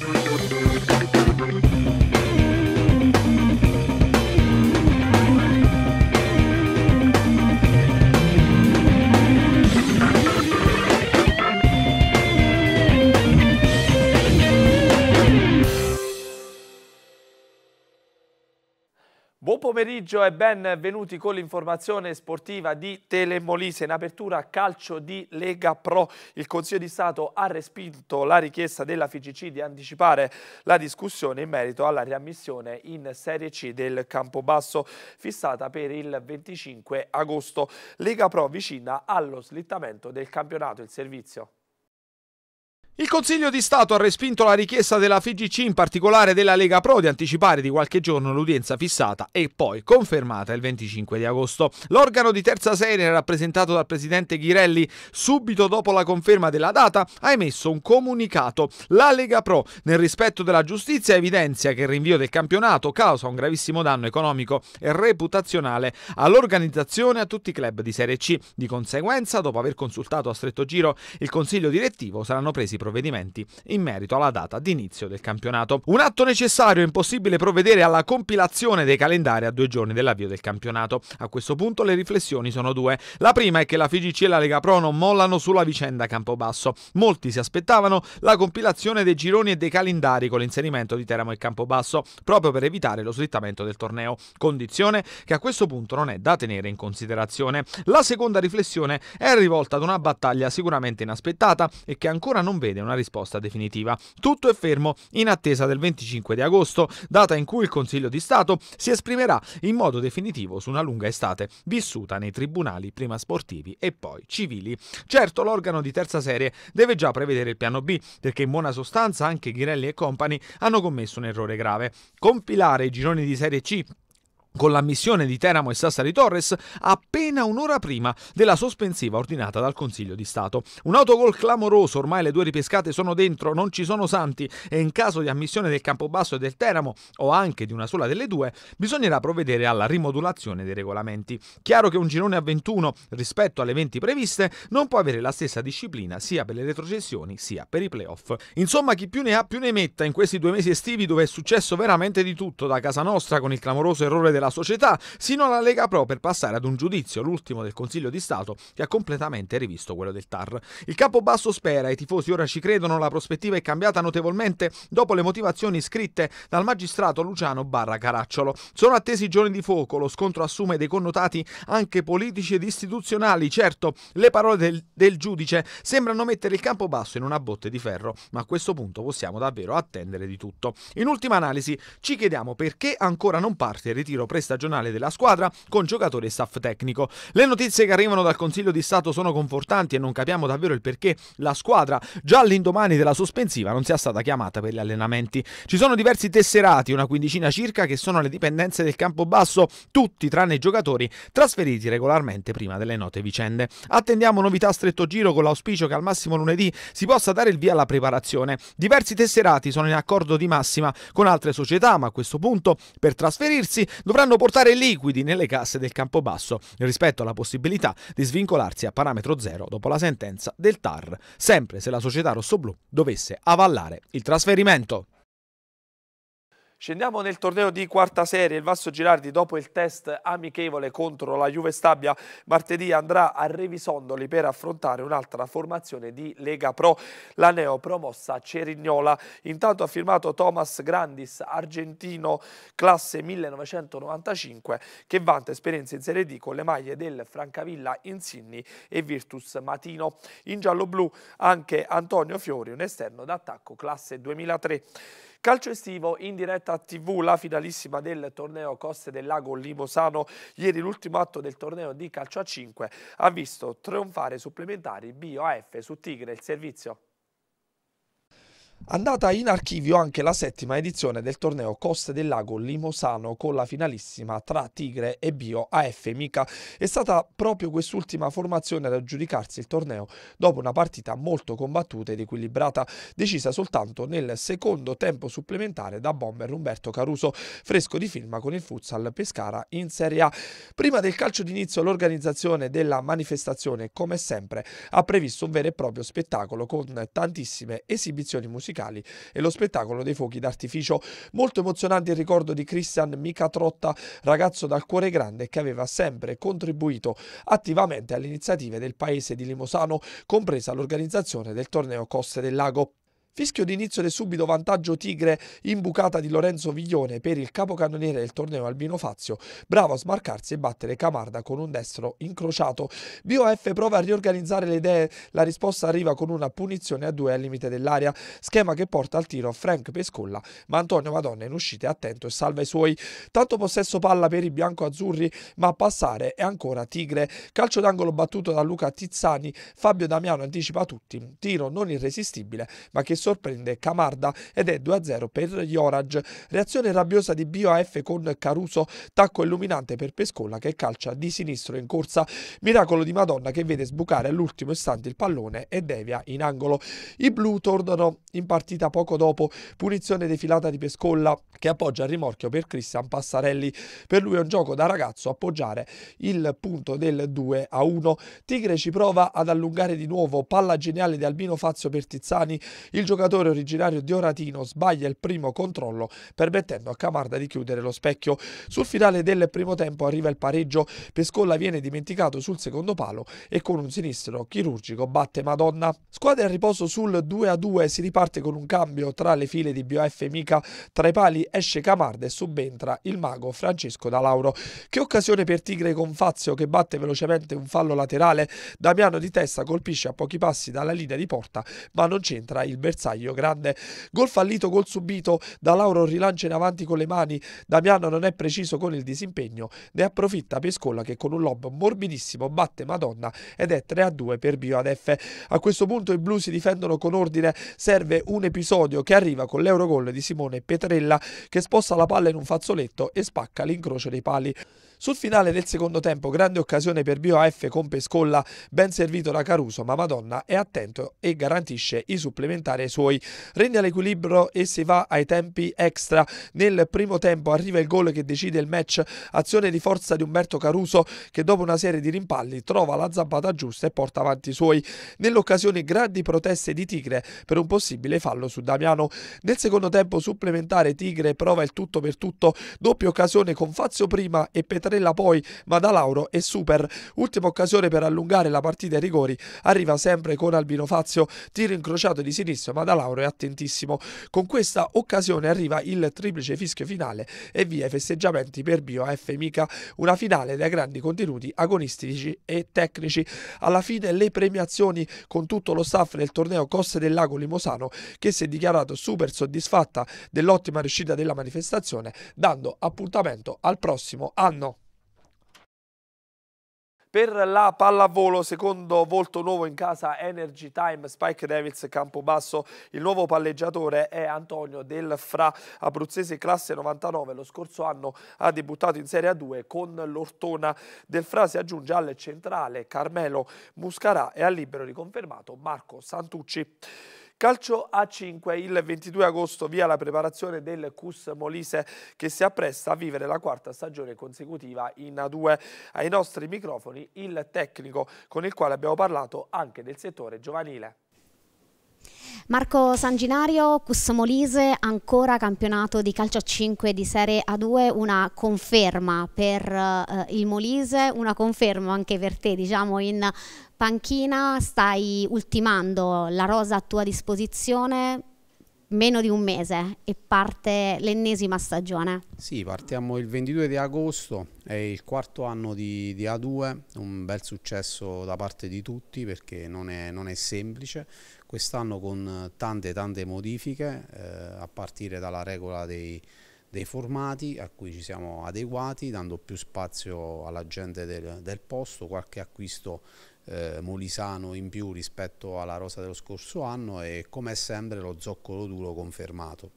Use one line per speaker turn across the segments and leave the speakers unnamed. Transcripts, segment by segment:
Thank you. Buon pomeriggio e benvenuti con l'informazione sportiva di Telemolise. In apertura calcio di Lega Pro, il Consiglio di Stato ha respinto la richiesta della FIGC di anticipare la discussione in merito alla riammissione in Serie C del Campobasso, fissata per il 25 agosto. Lega Pro vicina allo slittamento del campionato. Il servizio.
Il Consiglio di Stato ha respinto la richiesta della FIGC, in particolare della Lega Pro, di anticipare di qualche giorno l'udienza fissata e poi confermata il 25 di agosto. L'organo di terza serie, rappresentato dal presidente Ghirelli, subito dopo la conferma della data, ha emesso un comunicato. La Lega Pro, nel rispetto della giustizia, evidenzia che il rinvio del campionato causa un gravissimo danno economico e reputazionale all'organizzazione e a tutti i club di Serie C. Di conseguenza, dopo aver consultato a stretto giro il Consiglio direttivo, saranno presi provvedimenti provvedimenti in merito alla data di inizio del campionato. Un atto necessario e impossibile provvedere alla compilazione dei calendari a due giorni dell'avvio del campionato. A questo punto le riflessioni sono due. La prima è che la FIGC e la Lega Pro non mollano sulla vicenda Campobasso. Molti si aspettavano la compilazione dei gironi e dei calendari con l'inserimento di Teramo e Campobasso, proprio per evitare lo slittamento del torneo, condizione che a questo punto non è da tenere in considerazione. La seconda riflessione è rivolta ad una battaglia sicuramente inaspettata e che ancora non vede chiede una risposta definitiva. Tutto è fermo in attesa del 25 di agosto, data in cui il Consiglio di Stato si esprimerà in modo definitivo su una lunga estate vissuta nei tribunali prima sportivi e poi civili. Certo, l'organo di terza serie deve già prevedere il piano B, perché in buona sostanza anche Ghirelli e compagni hanno commesso un errore grave. Compilare i gironi di Serie C con l'ammissione di Teramo e Sassari Torres appena un'ora prima della sospensiva ordinata dal Consiglio di Stato. Un autogol clamoroso, ormai le due ripescate sono dentro, non ci sono santi e in caso di ammissione del Campobasso e del Teramo o anche di una sola delle due bisognerà provvedere alla rimodulazione dei regolamenti. Chiaro che un girone a 21 rispetto alle 20 previste non può avere la stessa disciplina sia per le retrocessioni sia per i playoff. Insomma chi più ne ha più ne metta in questi due mesi estivi dove è successo veramente di tutto da casa nostra con il clamoroso errore del della società, sino alla Lega Pro per passare ad un giudizio, l'ultimo del Consiglio di Stato, che ha completamente rivisto quello del TAR. Il basso spera, i tifosi ora ci credono, la prospettiva è cambiata notevolmente dopo le motivazioni scritte dal magistrato Luciano Barra Caracciolo. Sono attesi giorni di fuoco, lo scontro assume dei connotati anche politici ed istituzionali. Certo, le parole del, del giudice sembrano mettere il campo basso in una botte di ferro, ma a questo punto possiamo davvero attendere di tutto. In ultima analisi, ci chiediamo perché ancora non parte il ritiro prestagionale della squadra con giocatori e staff tecnico. Le notizie che arrivano dal Consiglio di Stato sono confortanti e non capiamo davvero il perché la squadra già all'indomani della sospensiva non sia stata chiamata per gli allenamenti. Ci sono diversi tesserati, una quindicina circa, che sono alle dipendenze del campo basso, tutti tranne i giocatori trasferiti regolarmente prima delle note vicende. Attendiamo novità a stretto giro con l'auspicio che al massimo lunedì si possa dare il via alla preparazione. Diversi tesserati sono in accordo di massima con altre società, ma a questo punto per trasferirsi dovranno dovranno portare liquidi nelle casse del Campobasso rispetto alla possibilità di svincolarsi a parametro zero dopo la sentenza del TAR, sempre se la società rossoblù dovesse avallare il trasferimento.
Scendiamo nel torneo di quarta serie, il Vasso Girardi dopo il test amichevole contro la Juve Stabia martedì andrà a Revisondoli per affrontare un'altra formazione di Lega Pro, la neopromossa Cerignola. Intanto ha firmato Thomas Grandis, argentino classe 1995 che vanta esperienze in Serie D con le maglie del Francavilla Insigni e Virtus Matino. In giallo-blu anche Antonio Fiori, un esterno d'attacco classe 2003. Calcio estivo in diretta a TV, la finalissima del torneo Coste del Lago Limosano. Ieri l'ultimo atto del torneo di calcio a 5 ha visto trionfare supplementari BOF su Tigre il servizio. Andata in archivio anche la settima edizione del torneo Coste del Lago Limosano con la finalissima tra Tigre e Bio AF Mica. È stata proprio quest'ultima formazione ad aggiudicarsi il torneo dopo una partita molto combattuta ed equilibrata, decisa soltanto nel secondo tempo supplementare da bomber Umberto Caruso, fresco di firma con il futsal Pescara in Serie A. Prima del calcio d'inizio l'organizzazione della manifestazione, come sempre, ha previsto un vero e proprio spettacolo con tantissime esibizioni musicali musicali e lo spettacolo dei fuochi d'artificio. Molto emozionante il ricordo di Christian Micatrotta, ragazzo dal cuore grande che aveva sempre contribuito attivamente alle iniziative del paese di Limosano, compresa l'organizzazione del torneo Coste del Lago. Fischio d'inizio ed subito vantaggio Tigre in bucata di Lorenzo Viglione per il capocannoniere del torneo Albino Fazio, bravo a smarcarsi e battere Camarda con un destro incrociato. BOF prova a riorganizzare le idee, la risposta arriva con una punizione a due al limite dell'area, schema che porta al tiro Frank Pescolla, ma Antonio Madonna in uscita è attento e salva i suoi. Tanto possesso palla per i bianco-azzurri, ma a passare è ancora Tigre. Calcio d'angolo battuto da Luca Tizzani, Fabio Damiano anticipa tutti, tiro non irresistibile, ma che solo sorprende Camarda ed è 2-0 per gli Reazione rabbiosa di BioAF con Caruso, tacco illuminante per Pescolla che calcia di sinistro in corsa. Miracolo di Madonna che vede sbucare all'ultimo istante il pallone e devia in angolo. I blu tornano in partita poco dopo, punizione defilata di Pescolla che appoggia il rimorchio per Cristian Passarelli. Per lui è un gioco da ragazzo appoggiare il punto del 2 a 1. Tigre ci prova ad allungare di nuovo, palla geniale di Albino Fazio per Tizzani, il giocatore giocatore originario di Oratino sbaglia il primo controllo permettendo a Camarda di chiudere lo specchio. Sul finale del primo tempo arriva il pareggio, Pescolla viene dimenticato sul secondo palo e con un sinistro chirurgico batte Madonna. Squadra a riposo sul 2-2 si riparte con un cambio tra le file di BOF e Mica, tra i pali esce Camarda e subentra il mago Francesco Da Lauro. Che occasione per Tigre con Fazio che batte velocemente un fallo laterale, Damiano di testa colpisce a pochi passi dalla linea di porta ma non c'entra il bersaglio bersaglio. Grande gol fallito, gol subito da Lauro. Rilancia in avanti con le mani. Damiano non è preciso con il disimpegno. Ne approfitta Pescolla che con un lob morbidissimo batte Madonna ed è 3 a 2 per BioADF. A questo punto i blu si difendono con ordine. Serve un episodio che arriva con l'Eurogol di Simone Petrella che sposta la palla in un fazzoletto e spacca l'incrocio dei pali. Sul finale del secondo tempo, grande occasione per BioAF con Pescolla, ben servito da Caruso, ma Madonna è attento e garantisce i supplementari suoi. Rende l'equilibrio e si va ai tempi extra. Nel primo tempo arriva il gol che decide il match, azione di forza di Umberto Caruso che dopo una serie di rimpalli trova la zampata giusta e porta avanti i suoi. Nell'occasione grandi proteste di Tigre per un possibile fallo su Damiano. Nel secondo tempo supplementare Tigre prova il tutto per tutto, doppia occasione con Fazio prima e Petrarca Mattarella poi, ma da Lauro è super. Ultima occasione per allungare la partita ai rigori. Arriva sempre con Albino Fazio, tiro incrociato di sinistra, ma da Lauro è attentissimo. Con questa occasione arriva il triplice fischio finale e via i festeggiamenti per Bio AF Mica, una finale dai grandi contenuti agonistici e tecnici. Alla fine le premiazioni con tutto lo staff del torneo Coste del Lago Limosano che si è dichiarato super soddisfatta dell'ottima riuscita della manifestazione dando appuntamento al prossimo anno. Per la pallavolo, secondo volto nuovo in casa Energy Time, Spike Devils Campobasso, il nuovo palleggiatore è Antonio Del Fra, abruzzese classe 99, lo scorso anno ha debuttato in Serie A2 con l'Ortona. Del Fra si aggiunge al centrale Carmelo Muscarà e al libero riconfermato Marco Santucci. Calcio A5, il 22 agosto via la preparazione del CUS Molise che si appresta a vivere la quarta stagione consecutiva in A2. Ai nostri microfoni il tecnico con il quale abbiamo parlato anche del settore giovanile.
Marco Sanginario, Cussomolise, ancora campionato di calcio a 5 di Serie A2, una conferma per eh, il Molise, una conferma anche per te, diciamo, in panchina, stai ultimando la rosa a tua disposizione, meno di un mese e parte l'ennesima stagione.
Sì, partiamo il 22 di agosto, è il quarto anno di, di A2, un bel successo da parte di tutti perché non è, non è semplice, quest'anno con tante tante modifiche eh, a partire dalla regola dei, dei formati a cui ci siamo adeguati dando più spazio alla gente del, del posto, qualche acquisto eh, Molisano in più rispetto alla rosa dello scorso anno e come sempre lo zoccolo duro confermato.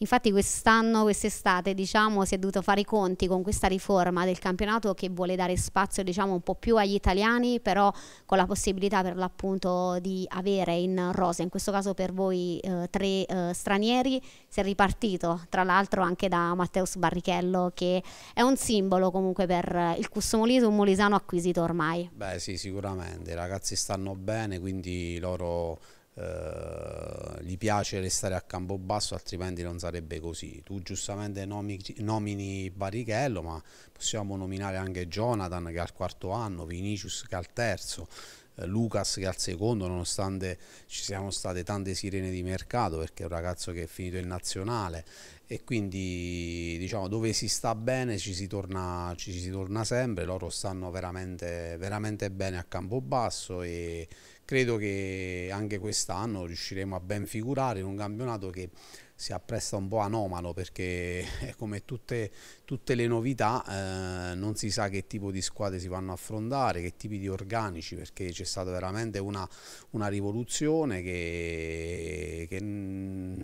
Infatti quest'anno, quest'estate, diciamo, si è dovuto fare i conti con questa riforma del campionato che vuole dare spazio diciamo, un po' più agli italiani, però con la possibilità per l'appunto di avere in rosa, in questo caso per voi eh, tre eh, stranieri, si è ripartito tra l'altro anche da Matteus Barrichello che è un simbolo comunque per eh, il Cussomolito, un molisano acquisito ormai.
Beh sì, sicuramente, i ragazzi stanno bene, quindi loro eh, gli piace restare a campo basso, altrimenti non sarebbe così. Tu giustamente nomi, nomini Barrichello, ma possiamo nominare anche Jonathan che è al quarto anno, Vinicius che è al terzo. Eh, Lucas che al secondo nonostante ci siano state tante sirene di mercato perché è un ragazzo che è finito in nazionale e quindi diciamo dove si sta bene ci si torna, ci si torna sempre loro stanno veramente, veramente bene a Campobasso e credo che anche quest'anno riusciremo a ben figurare in un campionato che si appresta un po' anomalo perché come tutte, tutte le novità eh, non si sa che tipo di squadre si vanno a affrontare, che tipi di organici perché c'è stata veramente una, una rivoluzione che, che mm,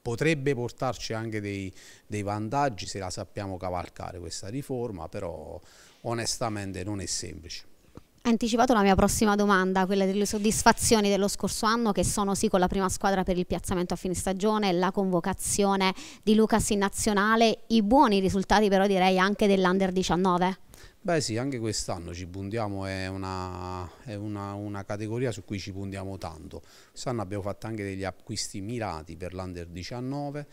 potrebbe portarci anche dei, dei, vantaggi se la sappiamo cavalcare questa riforma però onestamente non è semplice
anticipato la mia prossima domanda, quella delle soddisfazioni dello scorso anno che sono sì con la prima squadra per il piazzamento a fine stagione, la convocazione di Lucas in nazionale, i buoni risultati però direi anche dell'Under 19.
Beh sì, anche quest'anno ci puntiamo, è, una, è una, una, categoria su cui ci puntiamo tanto. Quest'anno abbiamo fatto anche degli acquisti mirati per l'Under 19,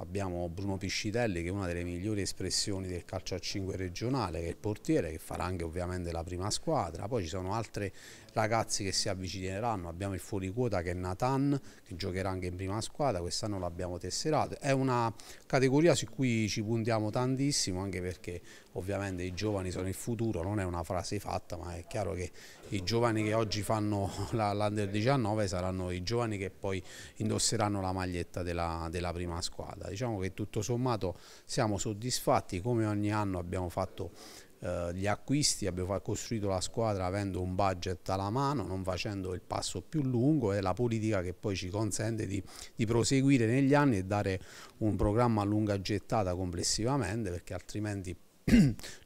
abbiamo Bruno Piscitelli che è una delle migliori espressioni del calcio a 5 regionale, che è il portiere, che farà anche ovviamente la prima squadra, poi ci sono altre ragazzi che si avvicineranno, abbiamo il fuori quota che è Nathan che giocherà anche in prima squadra, quest'anno l'abbiamo tesserato, è una categoria su cui ci puntiamo tantissimo anche perché ovviamente i giovani sono il futuro, non è una frase fatta ma è chiaro che i giovani che oggi fanno l'Under 19 saranno i giovani che poi indosseranno la maglietta della, della prima squadra, diciamo che tutto sommato siamo soddisfatti come ogni anno abbiamo fatto eh, gli acquisti, abbiamo costruito la squadra avendo un budget alla mano, non facendo il passo più lungo, è la politica che poi ci consente di, di proseguire negli anni e dare un programma a lunga gettata complessivamente perché altrimenti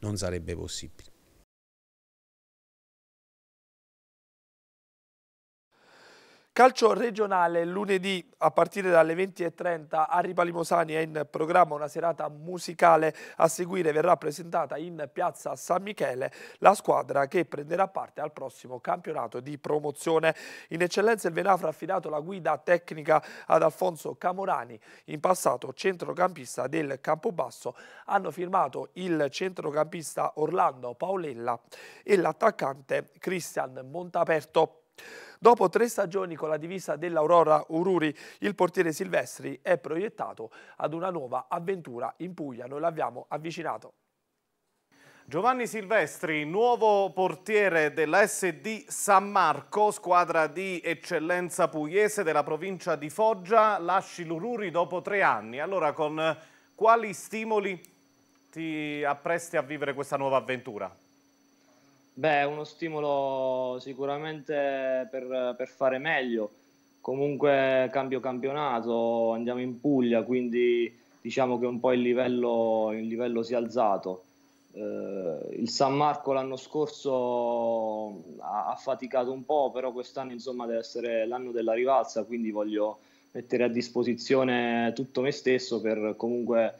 non sarebbe possibile.
Calcio regionale, lunedì a partire dalle 20.30 a Ripalimosani è in programma una serata musicale. A seguire verrà presentata in piazza San Michele la squadra che prenderà parte al prossimo campionato di promozione. In eccellenza il Venafra ha affidato la guida tecnica ad Alfonso Camorani, in passato centrocampista del Campobasso. Hanno firmato il centrocampista Orlando Paolella e l'attaccante Cristian Montaperto. Dopo tre stagioni con la divisa dell'Aurora Ururi, il portiere Silvestri è proiettato ad una nuova avventura in Puglia. Noi l'abbiamo avvicinato.
Giovanni Silvestri, nuovo portiere dell'SD San Marco, squadra di eccellenza pugliese della provincia di Foggia, lasci l'Ururi dopo tre anni. Allora, con quali stimoli ti appresti a vivere questa nuova
avventura? Beh, è uno stimolo sicuramente per, per, fare meglio. Comunque cambio campionato, andiamo in Puglia, quindi diciamo che un po' il livello, il livello si è alzato. Eh, il San Marco l'anno scorso ha, ha, faticato un po', però quest'anno insomma deve essere l'anno della rivalsa, quindi voglio mettere a disposizione tutto me stesso per comunque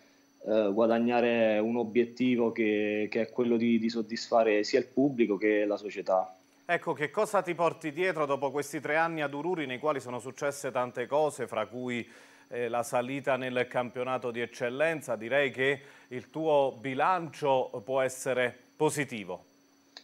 eh, guadagnare un obiettivo che, che è quello di, di soddisfare sia il pubblico che la società.
Ecco, che cosa ti porti dietro dopo questi tre anni ad Ururi nei quali sono successe tante cose, fra cui eh, la salita nel campionato di eccellenza? Direi che il tuo bilancio può essere positivo.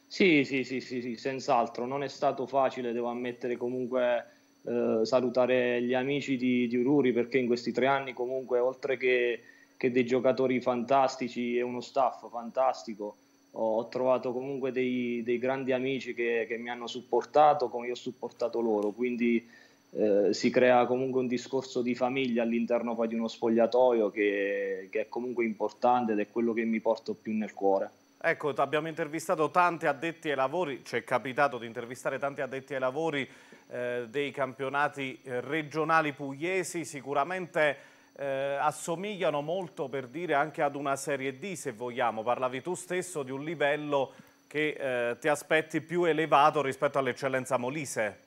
Sì, sì, sì, sì, sì senz'altro. Non è stato facile, devo ammettere comunque eh, salutare gli amici di, di Ururi perché in questi tre anni comunque oltre che che dei giocatori fantastici e uno staff fantastico. Ho, ho trovato comunque dei, dei grandi amici che, che, mi hanno supportato come io ho supportato loro, quindi eh, si crea comunque un discorso di famiglia all'interno poi di uno spogliatoio che, che è comunque importante ed è quello che mi porto più nel cuore.
Ecco, abbiamo intervistato tanti addetti ai lavori, ci è capitato di intervistare tanti addetti ai lavori eh, dei campionati eh, regionali pugliesi, sicuramente eh, assomigliano molto per dire anche ad una serie D se vogliamo, parlavi tu stesso di un livello che eh, ti aspetti più elevato rispetto all'eccellenza
molise.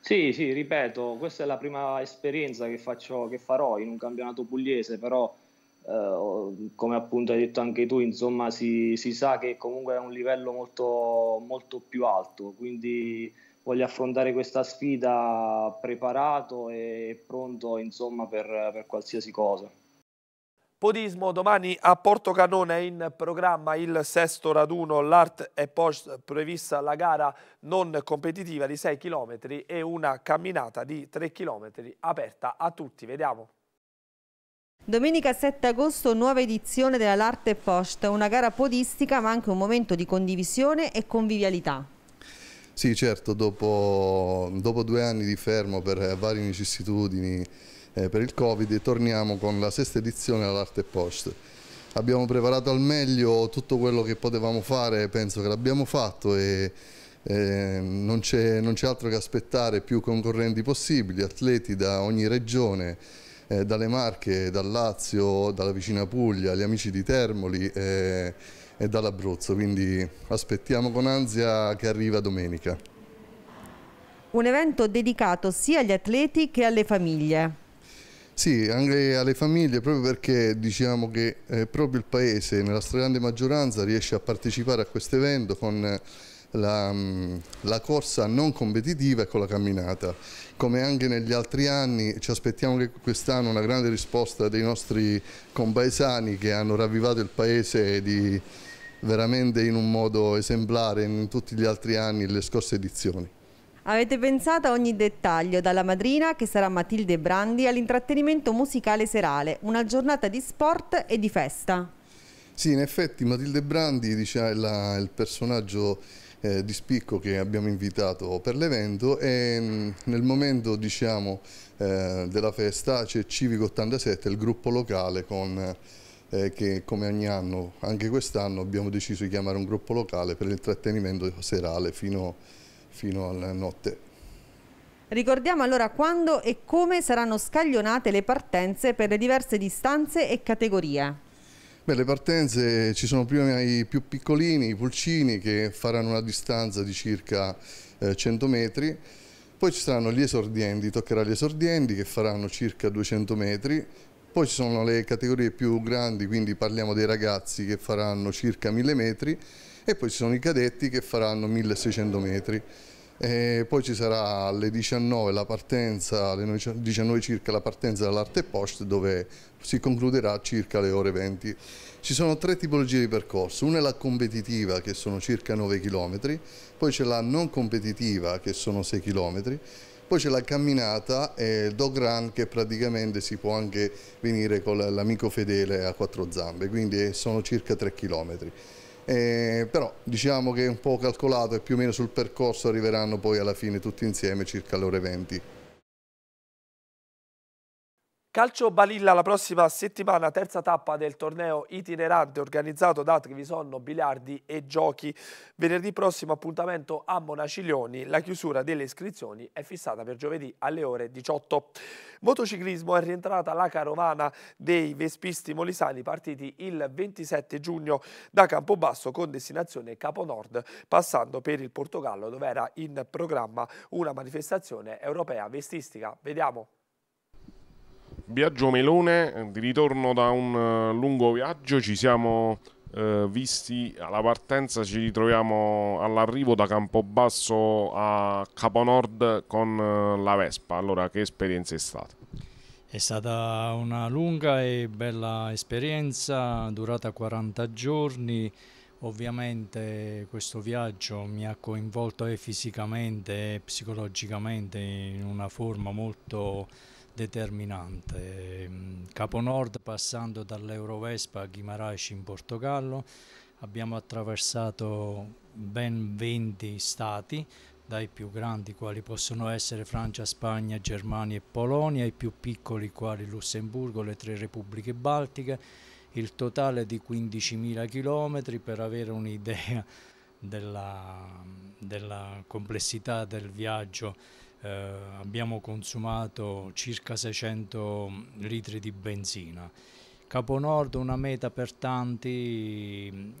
Sì, sì, ripeto, questa è la prima esperienza che, faccio, che farò in un campionato pugliese, però eh, come appunto hai detto anche tu, insomma, si, si, sa che comunque è un livello molto, molto più alto, quindi voglio affrontare questa sfida preparato e pronto insomma, per, per qualsiasi cosa.
Podismo, domani a Porto Canone è in programma il sesto raduno, l'Art e Post prevista la gara non competitiva di 6 km e una camminata di 3 km aperta a tutti, vediamo.
Domenica 7 agosto, nuova edizione della L'Arte Post, una gara podistica ma anche un momento di condivisione e convivialità. Sì, certo, dopo, dopo due anni di fermo per varie vicissitudini eh, per il Covid torniamo con la sesta edizione all'Arte Post. Abbiamo preparato al meglio tutto quello che potevamo fare, penso che l'abbiamo fatto e eh, non c'è altro che aspettare più concorrenti possibili, atleti da ogni regione, eh, dalle Marche, dal Lazio, dalla vicina Puglia, gli amici di Termoli. Eh, e dall'Abruzzo, quindi aspettiamo con ansia che arriva domenica. Un evento dedicato sia agli atleti che alle famiglie. Sì, anche alle famiglie, proprio perché diciamo che eh, proprio il Paese, nella stragrande maggioranza, riesce a partecipare a questo evento con eh, la, mm, la, corsa non competitiva e con la camminata. Come anche negli altri anni ci aspettiamo che quest'anno una grande risposta dei nostri compaesani che hanno ravvivato il Paese di veramente in un modo esemplare in tutti gli altri anni, le scorse edizioni. Avete pensato a ogni dettaglio, dalla madrina, che sarà Matilde Brandi, all'intrattenimento musicale serale, una giornata di sport e di festa. Sì, in effetti Matilde Brandi diciamo, è, la, è il personaggio eh, di spicco che abbiamo invitato per l'evento e mm, nel momento diciamo, eh, della festa c'è Civico 87, il gruppo locale con... Eh, eh, che come ogni anno, anche quest'anno, abbiamo deciso di chiamare un gruppo locale per l'intrattenimento serale fino, fino alla notte. Ricordiamo allora quando e come saranno scaglionate le partenze per le diverse distanze e categorie. Beh, le partenze ci sono prima i più piccolini, i pulcini, che faranno una distanza di circa eh, 100 metri. Poi ci saranno gli esordienti, toccherà gli esordienti che faranno circa 200 metri, poi ci sono le categorie più grandi, quindi parliamo dei ragazzi che faranno circa 1000 metri e poi ci sono i cadetti che faranno 1600 metri. E poi ci sarà alle 19 la partenza, alle 19 circa la partenza dall'Arte Post dove si concluderà circa le ore 20. Ci sono tre tipologie di percorso, una è la competitiva che sono circa 9 km, poi c'è la non competitiva che sono 6 km poi c'è la camminata e il dog run che praticamente si può anche venire con l'amico fedele a quattro zampe, quindi sono circa 3 km. Eh, però diciamo che è un po' calcolato e più o meno sul percorso arriveranno poi alla fine tutti insieme circa alle ore 20.
Calcio Balilla la prossima settimana, terza tappa del torneo itinerante organizzato da Trivisonno, Biliardi e Giochi. Venerdì prossimo appuntamento a Monaciglioni, la chiusura delle iscrizioni è fissata per giovedì alle ore 18. Motociclismo è rientrata la carovana dei vespisti molisani partiti il 27 giugno da Campobasso con destinazione Caponord, passando per il Portogallo dove era in programma una manifestazione europea vestistica. Vediamo.
Biagio Melone, eh, di ritorno da un eh, lungo viaggio, ci siamo eh, visti alla partenza, ci ritroviamo all'arrivo da Campobasso a Caponord con eh, la Vespa. Allora, che esperienza è stata?
È stata una lunga e bella esperienza, durata 40 giorni. Ovviamente questo viaggio mi ha coinvolto fisicamente e psicologicamente in una forma molto determinante. Ehm, Capo Nord passando dall'Eurovespa a Guimarães in Portogallo abbiamo attraversato ben 20 stati dai più grandi quali possono essere Francia, Spagna, Germania e Polonia, ai più piccoli quali Lussemburgo, le tre repubbliche baltiche, il totale di 15.000 km per avere un'idea della, della complessità del viaggio eh, abbiamo consumato circa 600 litri di benzina. Caponord una meta per tanti, è, mm,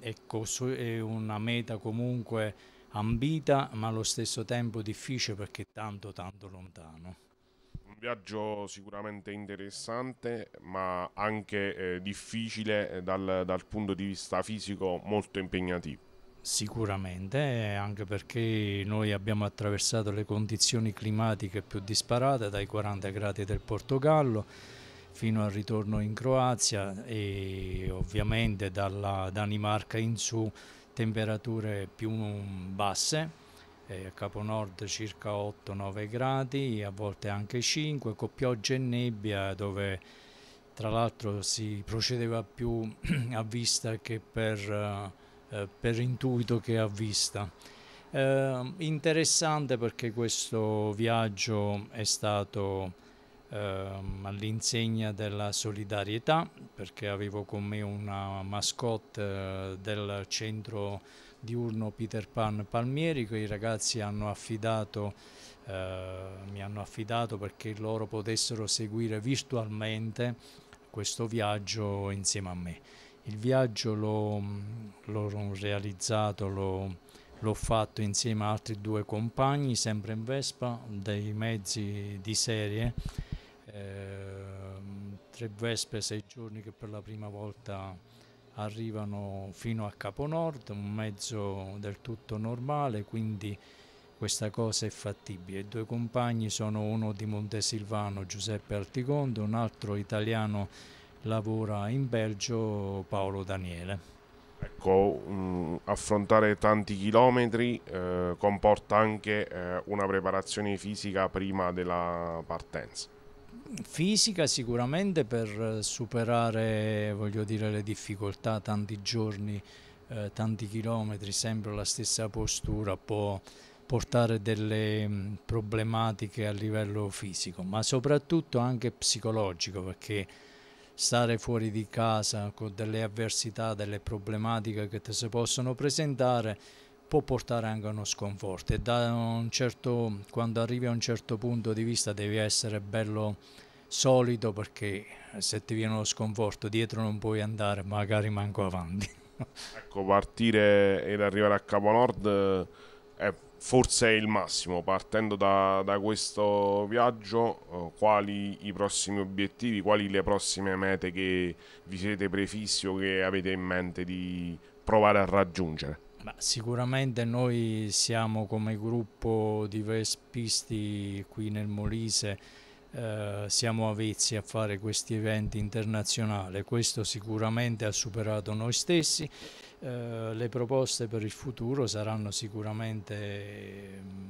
ecco, è una meta comunque ambita ma allo stesso tempo difficile perché è tanto tanto lontano.
Un viaggio sicuramente interessante ma anche eh, difficile eh, dal, dal punto di vista fisico molto impegnativo.
Sicuramente, anche perché noi abbiamo attraversato le condizioni climatiche più disparate, dai 40 gradi del Portogallo fino al ritorno in Croazia e ovviamente dalla Danimarca in su temperature più basse, eh, a capo nord circa 8-9 gradi, a volte anche 5, con pioggia e nebbia dove tra l'altro si procedeva più a vista che per... Eh, eh, per intuito che ha vista. Eh, interessante perché questo viaggio è stato eh, all'insegna della solidarietà perché avevo con me una mascotte eh, del centro diurno Peter Pan Palmieri che i ragazzi hanno affidato, eh, mi hanno affidato perché loro potessero seguire virtualmente questo viaggio insieme a me il viaggio l'ho, mm, realizzato, l'ho, fatto insieme a altri due compagni, sempre in Vespa, dei mezzi di serie, eh, tre Vespe, sei giorni che per la prima volta arrivano fino a Capo Nord, un mezzo del tutto normale, quindi questa cosa è fattibile. I due compagni sono uno di Montesilvano, Giuseppe Artigondo, un altro italiano lavora in Belgio Paolo Daniele.
Ecco, mh, mm, affrontare tanti chilometri eh, comporta anche eh, una preparazione fisica prima della partenza.
Fisica sicuramente per superare dire, le difficoltà, tanti giorni, eh, tanti chilometri, sempre la stessa postura può portare delle mm, problematiche a livello fisico, ma soprattutto anche psicologico perché stare fuori di casa con delle avversità, delle problematiche che ti si possono presentare può portare anche a uno sconforto e un certo, quando arrivi a un certo punto di vista devi essere bello solito perché se ti viene lo sconforto dietro non puoi andare magari manco avanti ecco
partire ed arrivare a Capo Nord eh, è forse è il massimo. Partendo da, da questo viaggio, eh, quali i prossimi obiettivi, quali le prossime mete che vi siete prefissi o che avete in mente di provare a raggiungere?
Beh, sicuramente noi siamo come gruppo di vespisti qui nel Molise, eh, siamo avvezzi a fare questi eventi internazionali, questo sicuramente ha superato noi stessi eh, le proposte per il futuro saranno sicuramente mm,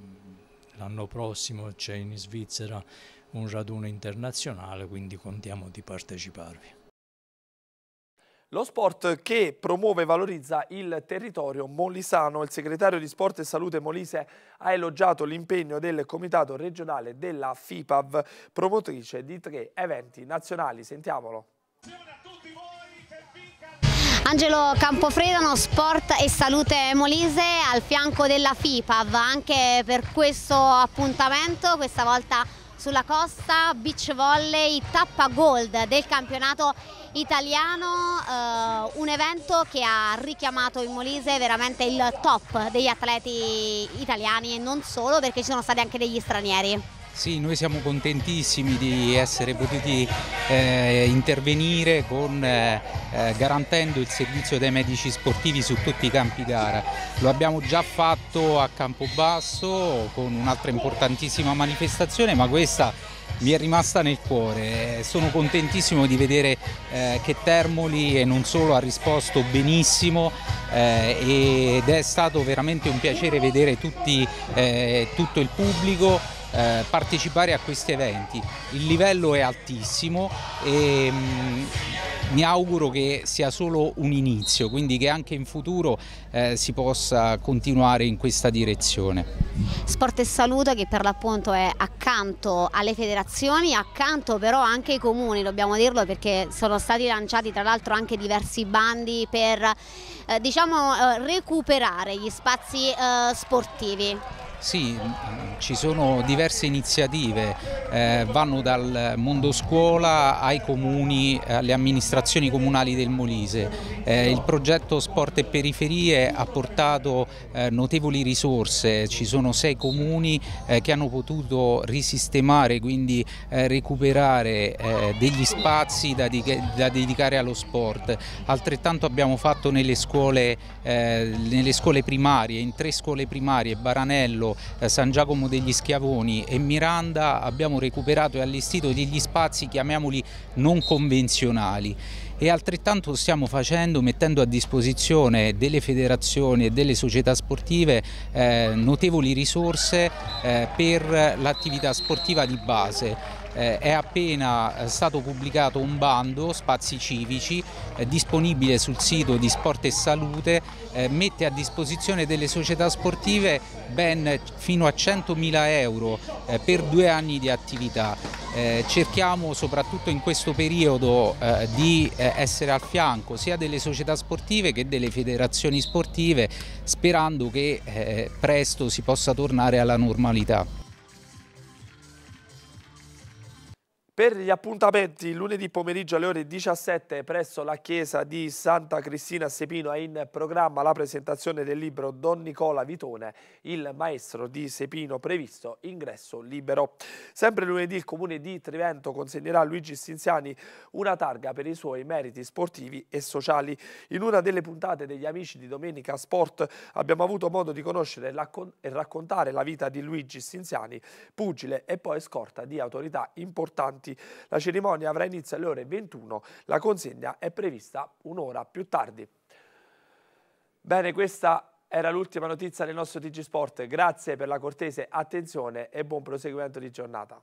l'anno prossimo c'è in Svizzera un raduno internazionale, quindi contiamo di parteciparvi.
Lo sport che promuove e valorizza il territorio molisano. Il segretario di Sport e Salute Molise ha elogiato l'impegno del comitato regionale della FIPAV, promotrice di tre eventi nazionali. Sentiamolo.
Angelo Campofredano, Sport e Salute Molise al fianco della FIPAV, anche per questo appuntamento, questa volta sulla costa, beach volley, tappa gold del campionato italiano, eh, un evento che ha richiamato in Molise veramente il top degli atleti italiani e non solo perché ci sono stati anche degli stranieri.
Sì, noi siamo contentissimi di essere potuti eh, intervenire con, eh, eh, garantendo il servizio dei medici sportivi su tutti i campi gara. Lo abbiamo già fatto a Campobasso con un'altra importantissima manifestazione, ma questa mi è rimasta nel cuore. Eh, sono contentissimo di vedere eh, che Termoli e non solo ha risposto benissimo eh, ed è stato veramente un piacere vedere tutti, eh, tutto il pubblico eh, partecipare a questi eventi. Il livello è altissimo e mh, mm, mi auguro che sia solo un inizio, quindi che anche in futuro eh, si possa continuare in questa direzione.
Sport e Salute che per l'appunto è accanto alle federazioni, accanto però anche ai comuni, dobbiamo dirlo perché sono stati lanciati tra l'altro anche diversi bandi per eh, diciamo, eh, recuperare gli spazi eh, sportivi.
Sì, ci sono diverse iniziative, eh, vanno dal mondo scuola ai comuni, alle amministrazioni comunali del Molise. Eh, il progetto Sport e Periferie ha portato eh, notevoli risorse, ci sono sei comuni eh, che hanno potuto risistemare, quindi eh, recuperare eh, degli spazi da, da, dedicare allo sport. Altrettanto abbiamo fatto nelle scuole, nelle scuole primarie, in tre scuole primarie, Baranello, Maranello, eh, San Giacomo degli Schiavoni e Miranda abbiamo recuperato e allestito degli spazi, chiamiamoli non convenzionali e altrettanto stiamo facendo mettendo a disposizione delle federazioni e delle società sportive eh, notevoli risorse eh, per l'attività sportiva di base eh, è appena eh, stato pubblicato un bando, Spazi Civici, eh, disponibile sul sito di Sport e Salute, eh, mette a disposizione delle società sportive ben fino a 100.000 euro eh, per due anni di attività. Eh, cerchiamo soprattutto in questo periodo di essere al fianco sia delle società sportive che delle federazioni sportive sperando che presto si possa tornare alla normalità.
Per gli appuntamenti lunedì pomeriggio alle ore 17 presso la chiesa di Santa Cristina Sepino è in programma la presentazione del libro Don Nicola Vitone, il maestro di Sepino previsto, ingresso libero. Sempre lunedì il comune di Trivento consegnerà a Luigi Stinziani una targa per i suoi meriti sportivi e sociali. In una delle puntate degli amici di Domenica Sport abbiamo avuto modo di conoscere e raccontare la vita di Luigi Stinziani, pugile e poi scorta di autorità importanti avanti. La cerimonia avrà inizio alle ore 21, la consegna è prevista un'ora più tardi. Bene, questa era l'ultima notizia del nostro TG Sport. Grazie per la cortese attenzione e buon proseguimento di giornata.